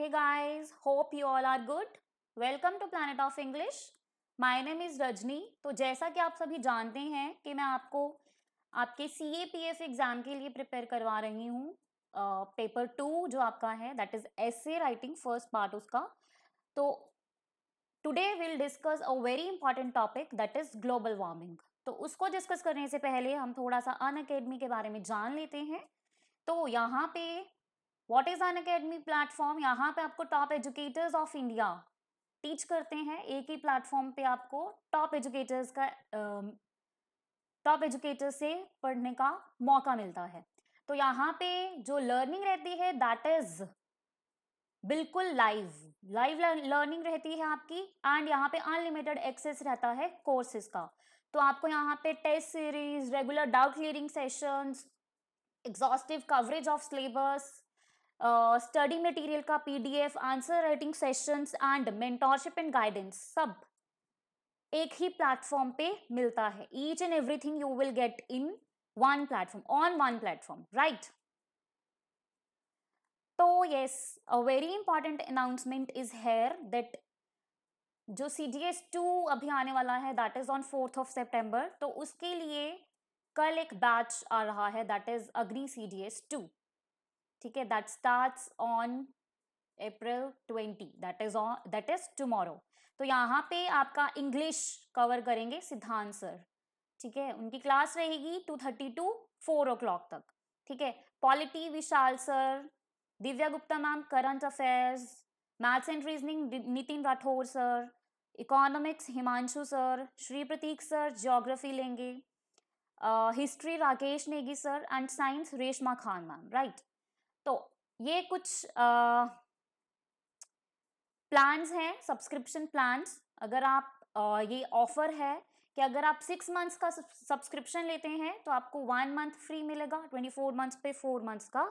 Hey guys, hope you all are good. Welcome to Planet of English. My name is Rajni. तो जैसा कि आप सभी जानते हैं कि मैं आपको आपके C A P F exam के लिए प्रिपेयर करवा रही हूँ पेपर टू जो आपका है that is essay writing first part उसका तो today will discuss a very important topic that is global warming तो उसको डिस्कस करने से पहले हम थोड़ा सा अन अकेडमी के बारे में जान लेते हैं तो यहाँ पे what is Unacademy platform यहाँ पे आपको top educators of India teach करते हैं एक ही प्लेटफॉर्म पे आपको टॉप एजुकेटर्स का टॉप एजुकेटर्स से पढ़ने का मौका मिलता है तो यहाँ पे जो लर्निंग रहती है दैट इज बिल्कुल लाइव लाइव लर्निंग रहती है आपकी एंड यहाँ पे अनलिमिटेड एक्सेस रहता है कोर्सेज का तो आपको यहाँ पे test series regular doubt clearing sessions exhaustive coverage of syllabus study material का PDF answer writing sessions and mentorship and guidance सब एक ही प्लेटफॉर्म पे मिलता है each and everything you will get in one platform on one platform right तो yes a very important announcement is here that जो C D S two अभी आने वाला है that is on fourth of September तो उसके लिए कल एक बैच आ रहा है दैट इज अग्नि सी डी एस टू ठीक है that starts on April twenty that is on that is tomorrow तो यहाँ पे आपका इंग्लिश कवर करेंगे सिद्धांत सर ठीक है उनकी क्लास रहेगी two thirty to four o'clock तक ठीक है polity Vishal sir Divya Gupta ma'am current affairs maths and reasoning Nitin Rathore sir economics Himanshu sir Shri Pratik sir geography लेंगे history Rakesh Negi sir and science Reshma Khan ma'am right तो ये कुछ प्लान्स uh, हैं सब्सक्रिप्शन प्लान्स अगर आप uh, ये ऑफर है कि अगर आप सिक्स मंथ्स का सब्सक्रिप्शन लेते हैं तो आपको वन मंथ फ्री मिलेगा ट्वेंटी फोर मंथ्स पे फोर मंथ्स का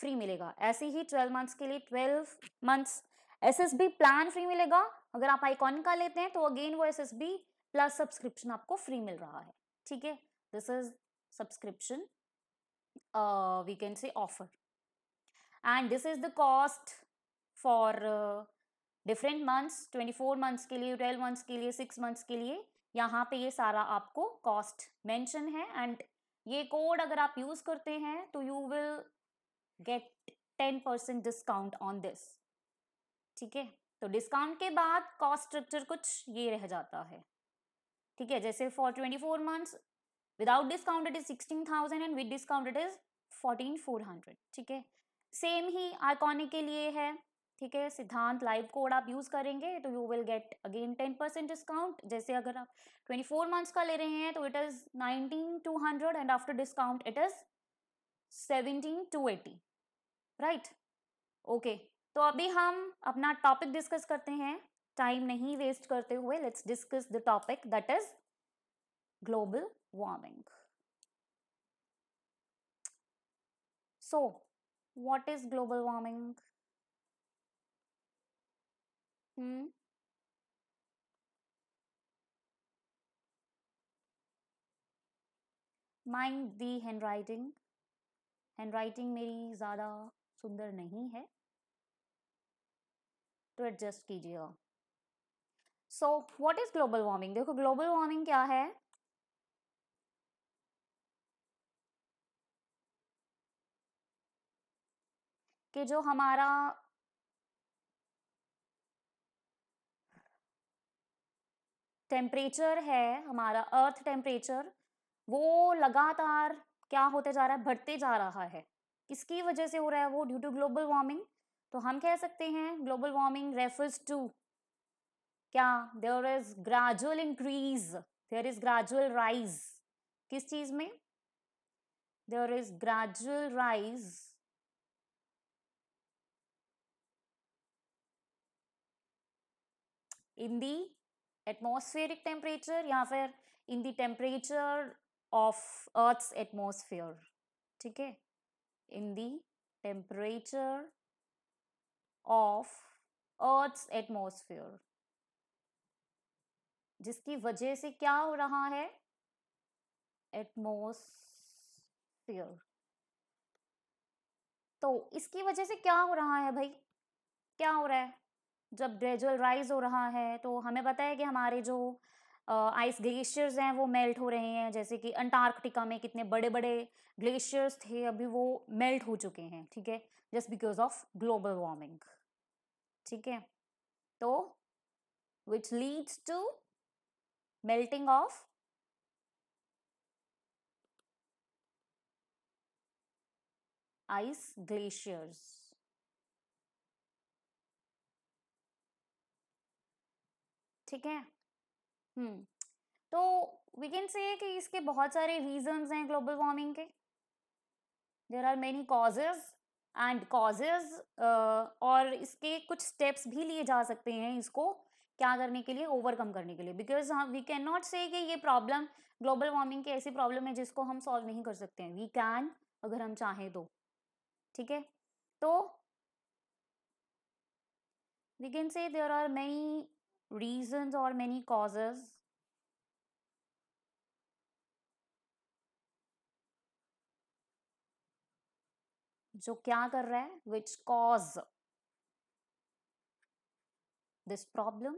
फ्री मिलेगा ऐसे ही ट्वेल्व मंथ्स के लिए twelve months S S B plan free मिलेगा अगर आप आईकॉन का लेते हैं तो अगेन वो S S B plus subscription आपको फ्री मिल रहा है ठीक है this is subscription we can say offer and this is the cost for different months 24 months के लिए 12 मंथ्स के लिए 6 मंथ्स के लिए यहाँ पे ये सारा आपको कॉस्ट मेंशन है एंड ये कोड अगर आप यूज़ करते हैं तो you will get ten percent discount on this ठीक है तो डिस्काउंट के बाद कॉस्ट स्ट्रक्चर कुछ ये रह जाता है ठीक है जैसे for twenty four months without discount it is sixteen thousand and with discount it is fourteen four hundred ठीक है सेम ही आइकॉनिक के लिए है ठीक है सिद्धांत लाइव कोड आप यूज़ करेंगे तो you will get again ten percent discount जैसे अगर आप ट्वेंटी फोर मंथ्स का ले रहे हैं तो it is nineteen two hundred and after discount it is seventeen two eighty right okay तो अभी हम अपना टॉपिक डिस्कस करते हैं टाइम नहीं वेस्ट करते हुए let's discuss the topic that is global warming so what is global warming mind the हैंड राइटिंग हैंड राइटिंग मेरी ज़्यादा सुंदर नहीं है तो एडजस्ट कीजिएगा so what is global warming देखो ग्लोबल वार्मिंग क्या है कि जो हमारा टेम्परेचर है हमारा अर्थ टेम्परेचर वो लगातार क्या होते जा रहा है बढ़ते जा रहा है किसकी वजह से हो रहा है वो ड्यू टू ग्लोबल वार्मिंग तो हम कह सकते हैं ग्लोबल वार्मिंग रेफर्स टू क्या there is gradual increase there is gradual rise किस चीज में there is gradual rise in the atmospheric temperature या फिर in the temperature of earth's atmosphere ठीक है in the temperature of earth's atmosphere जिसकी वजह से क्या हो रहा है एटमोसफेयर तो इसकी वजह से क्या हो रहा है भाई क्या हो रहा है जब ग्रेजुअल राइज हो रहा है तो हमें पता है कि हमारे जो आइस ग्लेशियर्स हैं वो मेल्ट हो रहे हैं जैसे कि अंटार्कटिका में कितने बड़े बड़े ग्लेशियर्स थे अभी वो मेल्ट हो चुके हैं ठीक है just because of global warming ठीक है तो which leads to melting of ice glaciers ठीक है हम्म तो वी कैन से कि इसके बहुत सारे रीजंस हैं ग्लोबल वार्मिंग के there are many causes and causes और इसके कुछ स्टेप्स भी लिए जा सकते हैं इसको क्या करने के लिए ओवरकम करने के लिए बिकॉज हम वी कैन नॉट से कि ये प्रॉब्लम ग्लोबल वार्मिंग की ऐसी प्रॉब्लम है जिसको हम सॉल्व नहीं कर सकते हैं वी कैन अगर हम चाहें तो ठीक है तो we can say there are many reasons or many causes क्या कर रहा है which cause this problem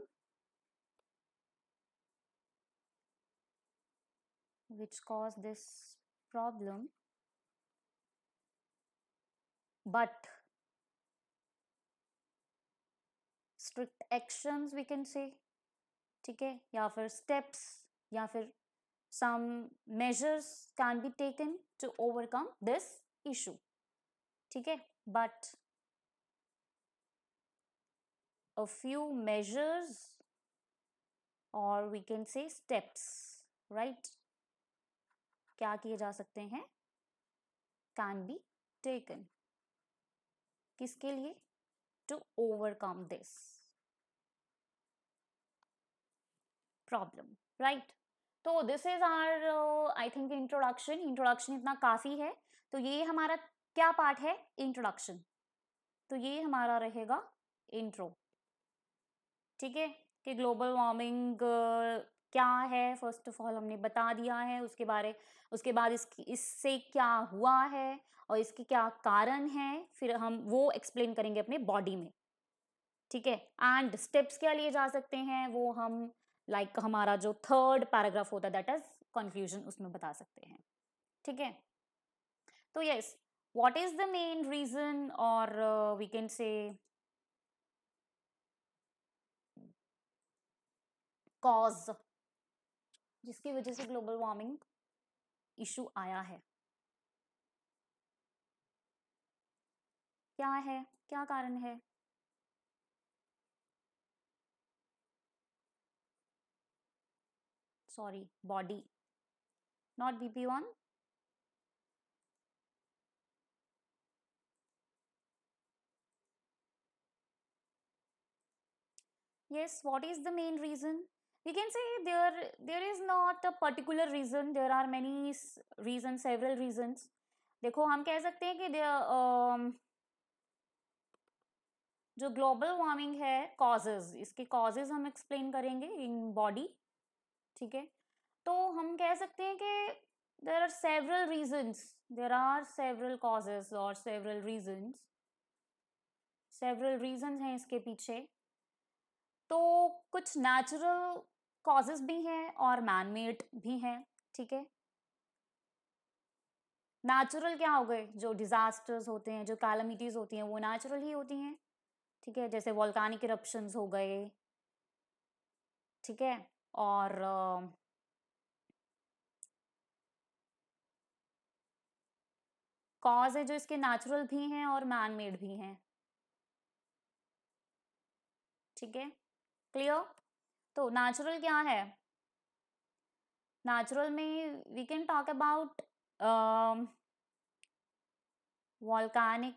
but strict actions we can say ठीक है या फिर स्टेप्स या फिर some measures can be taken to overcome this issue ठीक है but a few measures or we can say steps right क्या किए जा सकते हैं कैन बी टेकन किसके लिए to overcome this problem right तो this is our I think introduction introduction इतना काफ़ी है तो ये हमारा क्या पार्ट है इंट्रोडक्शन तो ये हमारा रहेगा इंट्रो ठीक है कि ग्लोबल वार्मिंग uh, क्या है फर्स्ट ऑफ ऑल हमने बता दिया है उसके बारे उसके बाद इसकी इससे क्या हुआ है और इसके क्या कारण है फिर हम वो एक्सप्लेन करेंगे अपने बॉडी में ठीक है एंड स्टेप्स क्या लिए जा सकते हैं वो हम लाइक like हमारा जो थर्ड पैराग्राफ होता है दैट इज कंक्लूजन उसमें बता सकते हैं ठीक है तो yes what is the main reason और वी कैन से कॉज जिसकी वजह से ग्लोबल वार्मिंग इशू आया है क्या है क्या कारण है sorry body not BP1 yes what is the main reason we can say there there is not a particular reason there are many reasons several reasons देखो हम कह सकते हैं कि there, जो ग्लोबल वार्मिंग है कॉजेज इसके कॉजेज हम एक्सप्लेन करेंगे इन बॉडी ठीक है तो हम कह सकते हैं कि there are several reasons there are several causes और सेवरल रीजन्स सेवरल रीजन्स हैं इसके पीछे तो कुछ नेचुरल कॉजेज भी हैं और मैन मेड भी हैं ठीक है नेचुरल क्या हो गए जो डिज़ास्टर्स होते हैं जो कैलमिटीज़ होती हैं वो नेचुरल ही होती हैं ठीक है जैसे वॉल्कानिक इरप्शंस हो गए ठीक है और कॉज है जो इसके नेचुरल भी हैं और मैन मेड भी हैं ठीक है क्लियर तो नेचुरल क्या है नेचुरल में we can talk about volcanic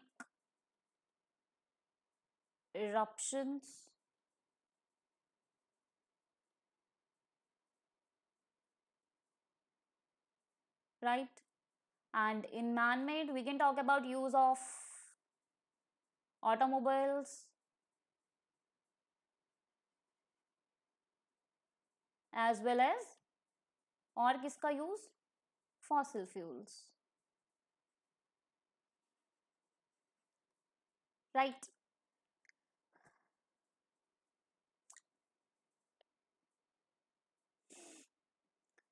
eruptions right? And in man-made, we can talk about use of automobiles, as well as or. किसका use fossil fuels right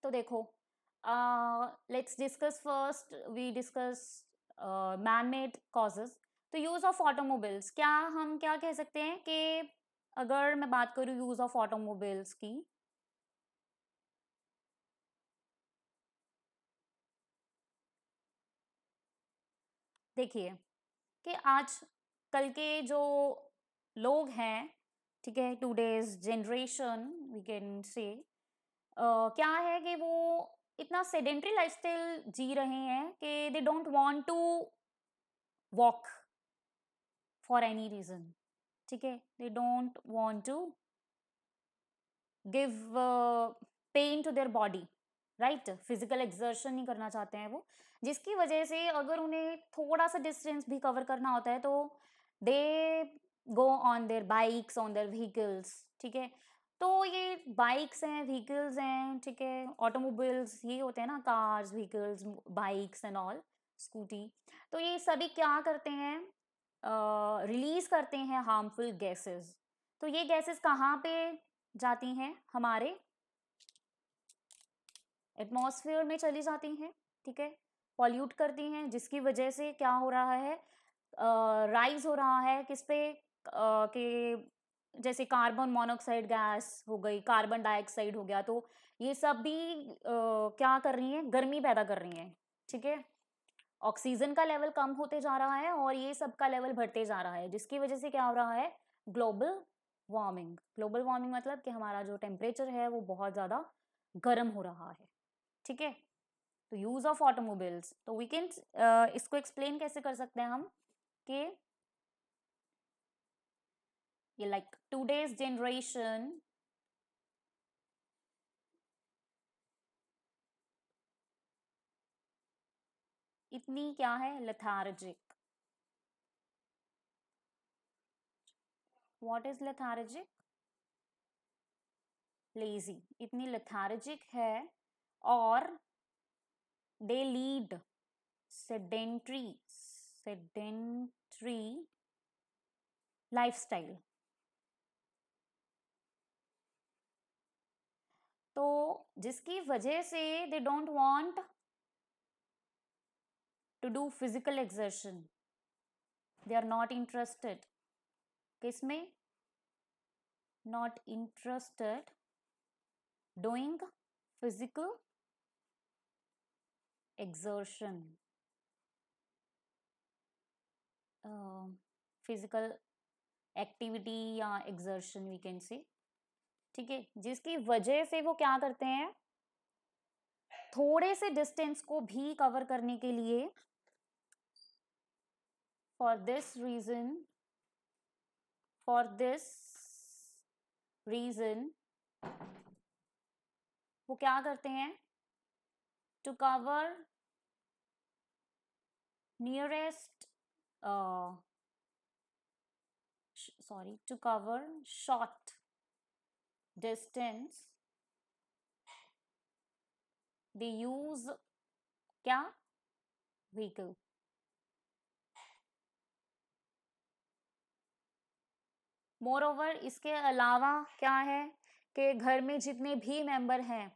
तो देखो let's discuss first we discuss man made causes तो use of automobiles क्या हम क्या कह सकते हैं कि अगर मैं बात करूँ यूज़ ऑफ ऑटोमोबाइल्स की देखिए कि आज कल के जो लोग हैं ठीक है टूडेज जनरेशन वी कैन से क्या है कि वो इतना सेडेंट्री लाइफस्टाइल जी रहे हैं कि they don't want to walk for any reason ठीक है they don't want to give pain to their body right physical exertion नहीं करना चाहते हैं वो जिसकी वजह से अगर उन्हें थोड़ा सा डिस्टेंस भी कवर करना होता है तो they go on their bikes on their vehicles ठीक है तो ये बाइक्स हैं व्हीकल्स हैं ठीक है ऑटोमोबाइल्स ये होते हैं ना cars vehicles bikes and all scooty तो ये सभी क्या करते हैं रिलीज़ करते हैं हार्मफुल गैसेस तो ये गैसेस कहाँ पे जाती हैं हमारे एटमॉस्फेयर में चली जाती हैं ठीक है पॉल्यूट करती हैं जिसकी वजह से क्या हो रहा है राइज हो रहा है किस पे के जैसे कार्बन मोनोक्साइड गैस हो गई कार्बन डाइऑक्साइड हो गया तो ये सब भी आ, क्या कर रही हैं गर्मी पैदा कर रही हैं ठीक है ऑक्सीजन का लेवल कम होते जा रहा है और ये सब का लेवल बढ़ते जा रहा है जिसकी वजह से क्या हो रहा है ग्लोबल वार्मिंग ग्लोबल वार्मिंग मतलब कि हमारा जो टेम्परेचर है वो बहुत ज़्यादा गर्म हो रहा है ठीक है तो यूज़ ऑफ ऑटोमोबल्स तो वी कैन इसको एक्सप्लेन कैसे कर सकते हैं हम कि टू डेज जेनरेशन इतनी क्या है lethargic what is lethargic lazy इतनी लथारजिक है और they lead sedentary sedentary style तो जिसकी वजह से they don't want to do physical exertion they are not interested किस में not interested doing physical exertion physical activity uh, या exertion वी कैन सी ठीक है जिसकी वजह से वो क्या करते हैं थोड़े से डिस्टेंस को भी कवर करने के लिए for this reason for this reason वो क्या करते हैं to cover nearest sorry to cover short distance we use क्या vehicle मोरओवर इसके अलावा क्या है कि घर में जितने भी मेंबर हैं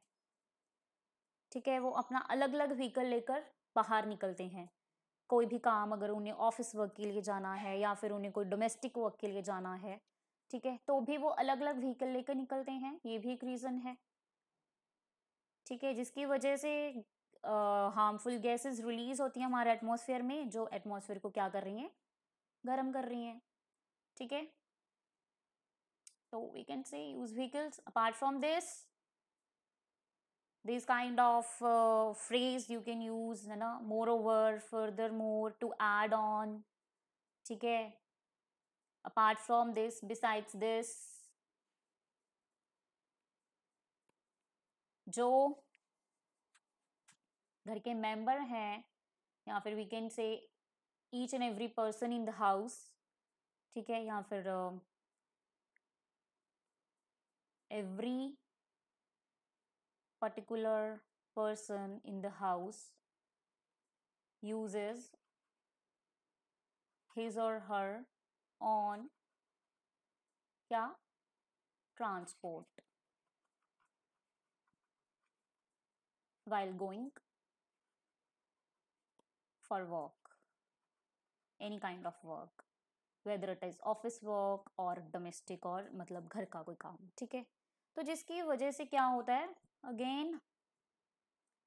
ठीक है वो अपना अलग अलग व्हीकल लेकर बाहर निकलते हैं कोई भी काम अगर उन्हें ऑफिस वर्क के लिए जाना है या फिर उन्हें कोई डोमेस्टिक वर्क के लिए जाना है ठीक है तो भी वो अलग अलग व्हीकल लेकर निकलते हैं ये भी एक रीज़न है ठीक है जिसकी वजह से हार्मफुल गैसेस रिलीज होती हैं हमारे एटमॉस्फेयर में जो एटमॉस्फेयर को क्या कर रही हैं गर्म कर रही हैं ठीक है तो we can say use vehicles apart from this this kind of phrase you can use है ना moreover further more to add on ठीक है apart from this, besides this, जो घर के मेंबर हैं या फिर we can say each and every person in the house ठीक है या फिर every uh, particular person in the house uses his or her on क्या transport while going for work any kind of work whether it is office work और domestic और मतलब घर का कोई काम ठीक है तो जिसकी वजह से क्या होता है अगेन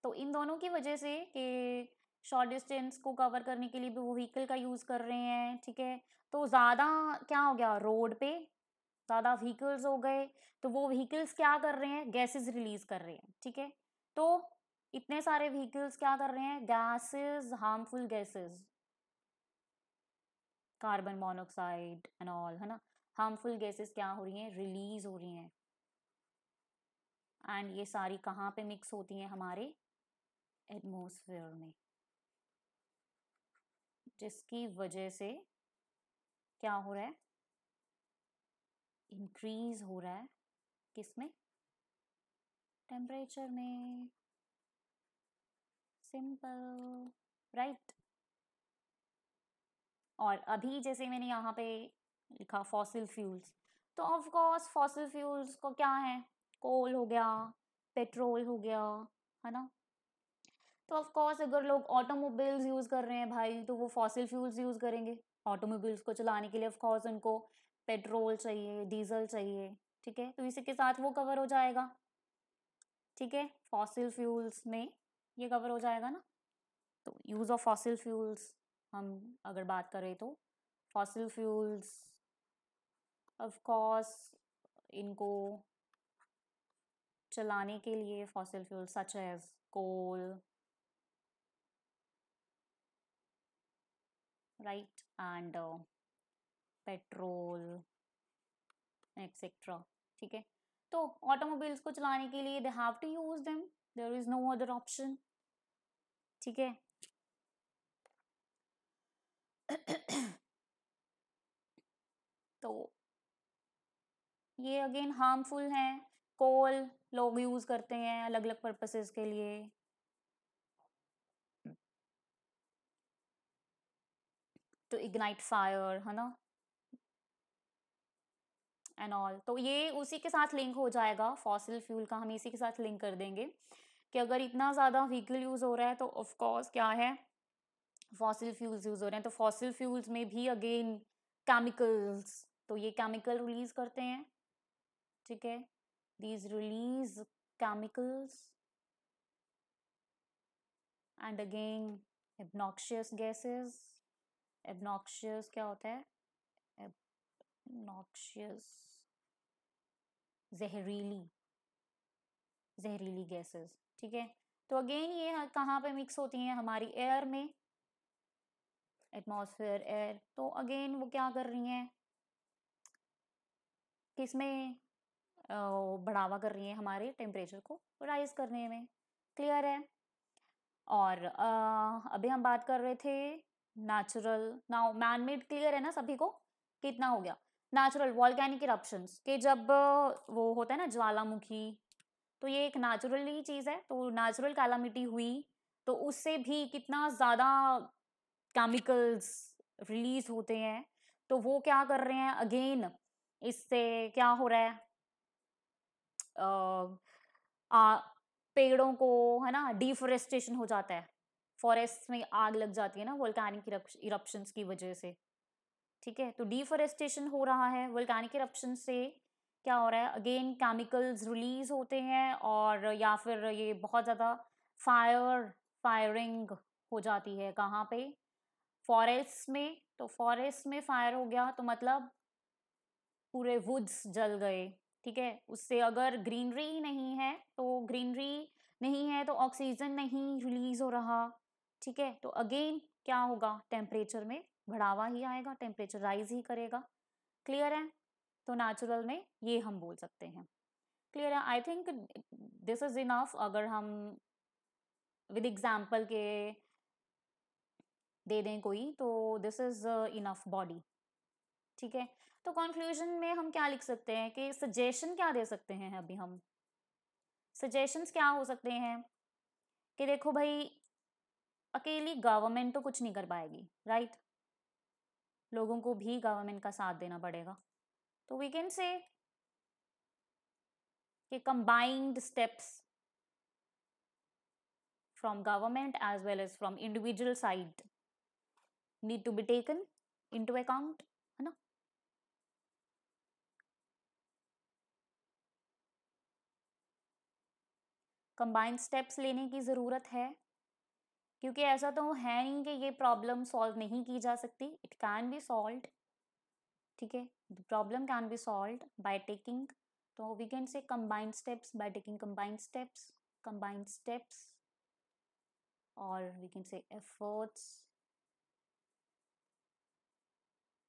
तो इन दोनों की वजह से कि शॉर्ट डिस्टेंस को कवर करने के लिए भी वो व्हीकल का यूज़ कर रहे हैं ठीक है तो ज़्यादा क्या हो गया रोड पे ज़्यादा व्हीकल्स हो गए तो वो व्हीकल्स क्या कर रहे हैं गैसेस रिलीज कर रहे हैं ठीक है तो इतने सारे व्हीकल्स क्या कर रहे हैं gases harmful gases carbon monoxide and all है ना हार्मफुल गैसेस क्या हो रही हैं रिलीज हो रही हैं एंड ये सारी कहाँ पे मिक्स होती हैं हमारे एटमोसफेयर में जिसकी वजह से क्या हो रहा है इंक्रीज हो रहा है किसमें टेम्परेचर में सिंपल राइट right. और अभी जैसे मैंने यहाँ पे लिखा फॉसिल फ्यूल्स तो ऑफ कोर्स फॉसिल फ्यूल्स को क्या है कोल हो गया पेट्रोल हो गया है ना तो ऑफकोर्स अगर लोग ऑटोमोबाइल्स यूज़ कर रहे हैं भाई तो वो फॉसिल फ्यूल्स यूज़ करेंगे ऑटोमोबाइल्स को चलाने के लिए कोर्स उनको पेट्रोल चाहिए डीजल चाहिए ठीक है तो इसी के साथ वो कवर हो जाएगा ठीक है फॉसिल फ्यूल्स में ये कवर हो जाएगा ना तो यूज़ ऑफ फॉसिल फ्यूल्स हम अगर बात करें तो फॉसिल फ्यूल्स ऑफकोर्स इनको चलाने के लिए fossil fuel such as coal right and uh, petrol etcetera ठीक है तो ऑटोमोबाइल्स को चलाने के लिए they have to use them there is no other option ठीक है तो ये अगेन हार्मफुल हैं कोल लोग यूज़ करते हैं अलग अलग पर्पसेस के लिए टू इग्नाइट फायर है ना एंड ऑल तो ये उसी के साथ लिंक हो जाएगा फॉसिल फ्यूल का हम इसी के साथ लिंक कर देंगे कि अगर इतना ज़्यादा व्हीकल यूज़ हो रहा है तो ऑफ क्या है फॉसिल फ्यूल्स यूज़ हो रहे हैं तो फॉसिल फ्यूल्स में भी अगेन केमिकल्स तो ये केमिकल रिलीज करते हैं ठीक है these release chemicals and again obnoxious gases obnoxious क्या होता है एबनॉक्शियस जहरीली जहरीली गैसेस ठीक है तो अगेन ये कहाँ पे मिक्स होती हैं हमारी एयर में एटमॉस्फेयर एयर तो अगेन वो क्या कर रही हैं किसमें बढ़ावा कर रही हैं हमारे टेम्परेचर को राइज करने में क्लियर है और अभी हम बात कर रहे थे natural now man made clear है ना सभी को कितना हो गया नेचुरल वॉल्केनिक इप्शन के जब वो होता है ना ज्वालामुखी तो ये एक नेचुरल ही चीज़ है तो नेचुरल कैलामिटी हुई तो उससे भी कितना ज़्यादा केमिकल्स रिलीज होते हैं तो वो क्या कर रहे हैं अगेन इससे क्या हो रहा है आ, आ, पेड़ों को है ना डिफोरेस्टेशन हो जाता है फॉरेस्ट में आग लग जाती है ना वोल्कैनिक इरप्शन की वजह से ठीक है तो डिफॉरेस्टेशन हो रहा है वोल्कैनिक इरप्शन से क्या हो रहा है अगेन केमिकल्स रिलीज होते हैं और या फिर ये बहुत ज़्यादा फायर फायरिंग हो जाती है कहाँ पे फॉरेस्ट में तो फॉरेस्ट में फायर हो गया तो मतलब पूरे वुड्स जल गए ठीक है उससे अगर ग्रीनरी नहीं है तो ग्रीनरी नहीं है तो ऑक्सीजन नहीं रिलीज हो रहा ठीक है तो अगेन क्या होगा टेम्परेचर में बढ़ावा ही आएगा टेम्परेचर राइज ही करेगा क्लियर है तो नेचुरल में ये हम बोल सकते हैं क्लियर है I think this is enough अगर हम विद एग्जाम्पल के दे दें कोई तो दिस इज इनफ बॉडी ठीक है तो कंक्लूजन में हम क्या लिख सकते हैं कि सजेशन क्या दे सकते हैं अभी हम सजेशंस क्या हो सकते हैं कि देखो भाई अकेली गवर्नमेंट तो कुछ नहीं कर पाएगी राइट लोगों को भी गवर्नमेंट का साथ देना पड़ेगा तो वी कैन से कि combined steps from government as well as from individual side need to be taken into account है ना कंबाइंड स्टेप्स लेने की ज़रूरत है क्योंकि ऐसा तो है नहीं कि ये प्रॉब्लम सॉल्व नहीं की जा सकती इट कैन बी सॉल्व ठीक है problem can be solve by taking तो we can say combined steps by taking combined steps combined steps और we can say efforts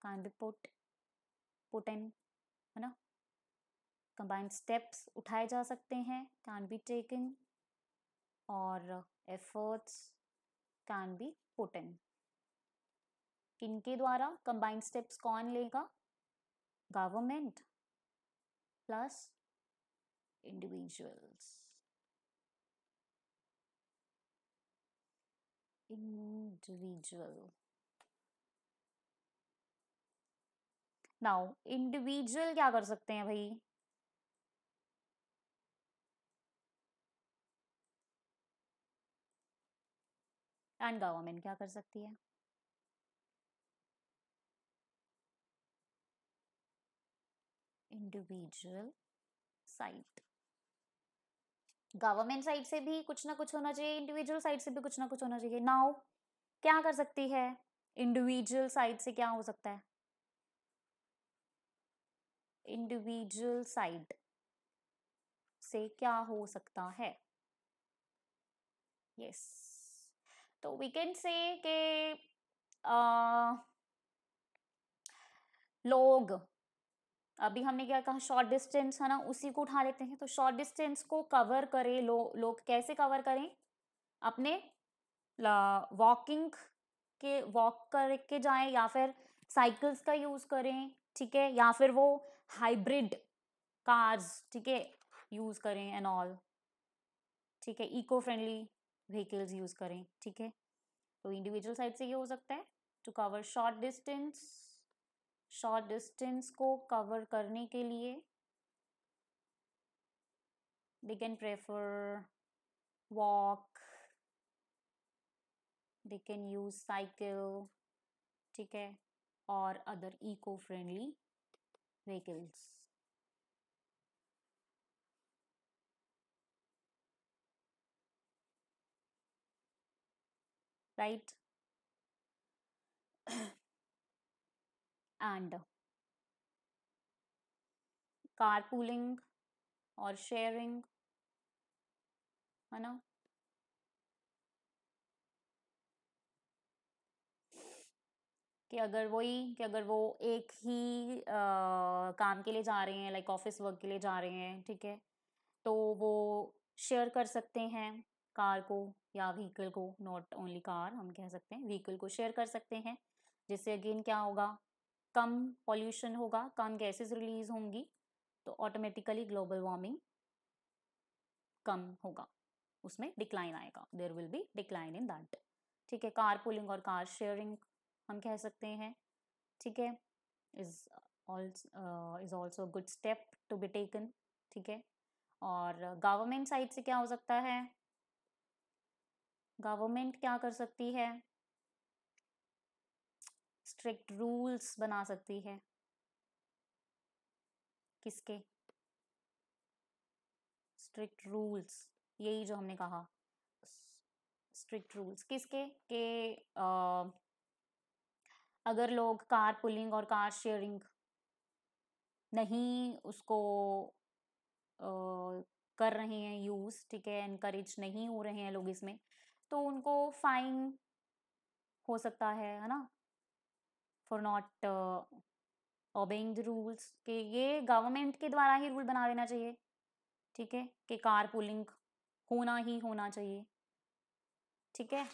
can be put put in है ना कंबाइंड स्टेप्स उठाए जा सकते हैं कैन बी टेकिंग और efforts can be put in. इनके द्वारा कंबाइंड स्टेप्स कौन लेगा government plus individuals individual now individual क्या कर सकते हैं भाई एंड गवर्नमेंट क्या कर सकती है इंडिविजुअल साइट गवर्नमेंट साइड से भी कुछ ना कुछ होना चाहिए इंडिविजुअल साइड से भी कुछ ना कुछ होना चाहिए नाउ क्या कर सकती है इंडिविजुअल साइड से क्या हो सकता है इंडिविजुअल साइड से क्या हो सकता है यस yes. तो वी कैन से के लोग अभी हमने क्या कहा शॉर्ट डिस्टेंस है ना उसी को उठा लेते हैं तो शॉर्ट डिस्टेंस को कवर करें लो, लोग कैसे कवर करें अपने वॉकिंग के वॉक करके जाएं या फिर साइकिल्स का यूज़ करें ठीक है या फिर वो हाइब्रिड कार्स ठीक है यूज़ करें एंड ऑल ठीक है इको फ्रेंडली व्हीकल्स यूज़ करें ठीक है तो इंडिविजुअल साइड से ये हो सकता है to cover short distance short distance को कवर करने के लिए they can prefer walk they can use cycle ठीक है और other eco friendly vehicles right and carpooling or sharing है कि अगर वही कि अगर वो एक ही आ, काम के लिए जा रहे हैं लाइक ऑफिस वर्क के लिए जा रहे हैं ठीक है तो वो शेयर कर सकते हैं कार को या व्हीकल को नॉट ओनली कार हम कह सकते हैं व्हीकल को शेयर कर सकते हैं जिससे अगेन क्या होगा कम पॉल्यूशन होगा कम गैसेस रिलीज होंगी तो ऑटोमेटिकली ग्लोबल वार्मिंग कम होगा उसमें डिक्लाइन आएगा there will be decline in that ठीक है कार पुलिंग और कार शेयरिंग हम कह सकते हैं ठीक है is is also good step to be taken ठीक है और गवर्नमेंट साइड से क्या हो सकता है गवर्नमेंट क्या कर सकती है स्ट्रिक्ट रूल्स बना सकती है किसके स्ट्रिक्ट रूल्स यही जो हमने कहा स्ट्रिक्ट रूल्स किसके के आ, अगर लोग कार पुलिंग और कार शेयरिंग नहीं उसको आ, कर रहे हैं यूज़ ठीक है एनकरेज नहीं हो रहे हैं लोग इसमें तो उनको फाइन हो सकता है है ना for not obeying the rules कि ये गवर्नमेंट के द्वारा ही रूल बना देना चाहिए ठीक है कि कार पुलिंग होना ही होना चाहिए ठीक है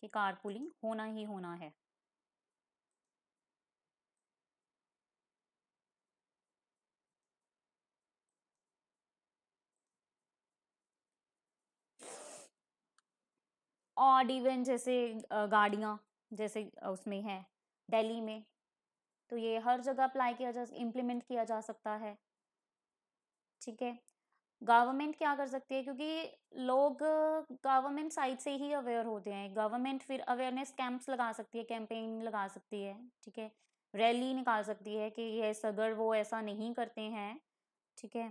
कि कार पुलिंग होना ही होना है ऑड इवन जैसे गाड़ियाँ जैसे उसमें हैं दिल्ली में तो ये हर जगह अप्लाई किया जा इम्प्लीमेंट किया जा सकता है ठीक है गवर्नमेंट क्या कर सकती है क्योंकि लोग गवर्नमेंट साइड से ही अवेयर होते हैं गवर्नमेंट फिर अवेयरनेस कैंप्स लगा सकती है कैंपेन लगा सकती है ठीक है रैली निकाल सकती है कि ये सगर वो ऐसा नहीं करते हैं ठीक है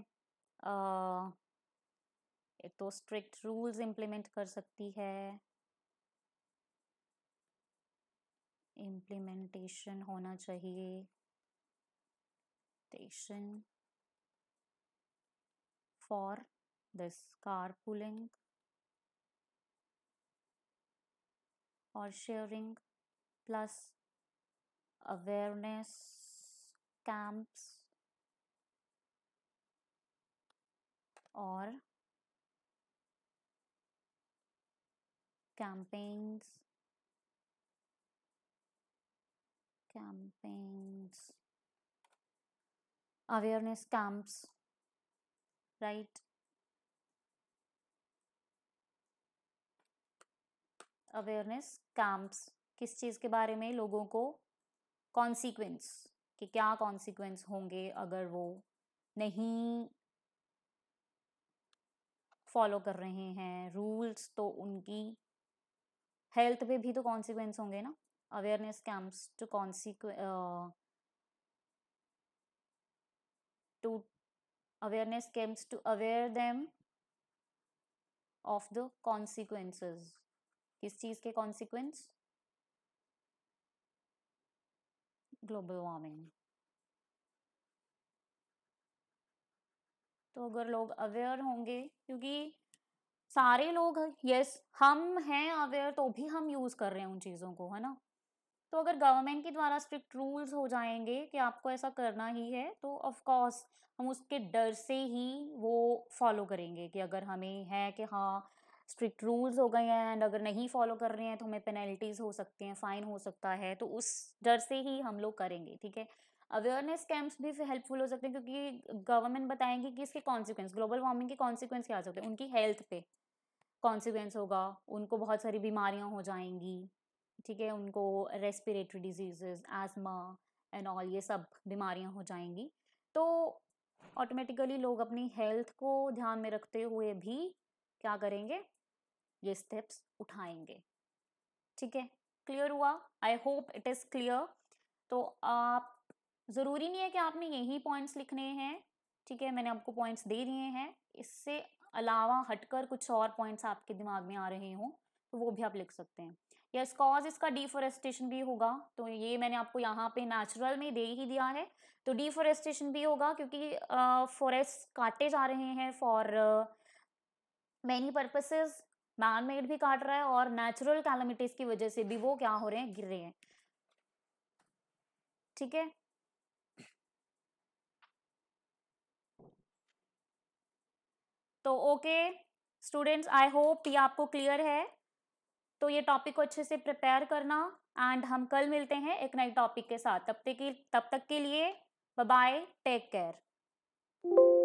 एक तो स्ट्रिक्ट रूल्स इम्प्लीमेंट कर सकती है इम्प्लीमेंटेशन होना चाहिए टेशन फॉर दिस पुलिंग और शेयरिंग प्लस अवेयरनेस कैंप्स और campaigns campaigns awareness camps right awareness camps किस चीज़ के बारे में लोगों को कॉन्सिक्वेंस कि क्या कॉन्सिक्वेंस होंगे अगर वो नहीं फॉलो कर रहे हैं रूल्स तो उनकी हेल्थ पे भी तो कॉन्सिक्वेंस होंगे ना awareness camps to consequence uh, to awareness camps to aware them of the consequences किस चीज के consequence ग्लोबल वार्मिंग तो अगर लोग अवेयर होंगे क्योंकि सारे लोग यस yes, हम हैं अवेयर तो भी हम यूज कर रहे हैं उन चीजों को है ना तो अगर गवर्नमेंट के द्वारा स्ट्रिक्ट रूल्स हो जाएंगे कि आपको ऐसा करना ही है तो ऑफकोर्स हम उसके डर से ही वो फॉलो करेंगे कि अगर हमें है कि हाँ स्ट्रिक्ट रूल्स हो गए हैं एंड अगर नहीं फॉलो कर रहे हैं तो हमें पेनल्टीज़ हो सकती हैं फ़ाइन हो सकता है तो उस डर से ही हम लोग करेंगे ठीक है अवेयरनेस कैंप्स भी हेल्पफुल हो सकते हैं क्योंकि गवर्नमेंट बताएंगे कि इसके कॉन्सिक्वेंस ग्लोबल वार्मिंग के कॉन्सिक्वेंस क्या हो सकते हैं उनकी हेल्थ पे कॉन्सिक्वेंस होगा उनको बहुत सारी बीमारियां हो जाएंगी ठीक है उनको respiratory disease asthma and all ये सब बीमारियां हो जाएंगी तो ऑटोमेटिकली लोग अपनी हेल्थ को ध्यान में रखते हुए भी क्या करेंगे ये स्टेप्स उठाएंगे ठीक है क्लियर हुआ I hope it is clear तो आप ज़रूरी नहीं है कि आपने यही पॉइंट्स लिखने हैं ठीक है मैंने आपको पॉइंट्स दे दिए हैं इससे अलावा हटकर कुछ और पॉइंट्स आपके दिमाग में आ रहे हों तो वो भी आप लिख सकते हैं यस कॉज इसका डिफोरेस्टेशन भी होगा तो ये मैंने आपको यहाँ पे नेचुरल में दे ही दिया है तो डिफोरेस्टेशन भी होगा क्योंकि फॉरेस्ट काटे जा रहे हैं for many purposes man made भी काट रहा है और नेचुरल कैलमिटीज की वजह से भी वो क्या हो रहे हैं गिर रहे हैं ठीक है तो ओके स्टूडेंट्स आई होप ये आपको क्लियर है तो ये टॉपिक को अच्छे से प्रिपेयर करना एंड हम कल मिलते हैं एक नए टॉपिक के साथ तब तक के तब तक के लिए बाय टेक केयर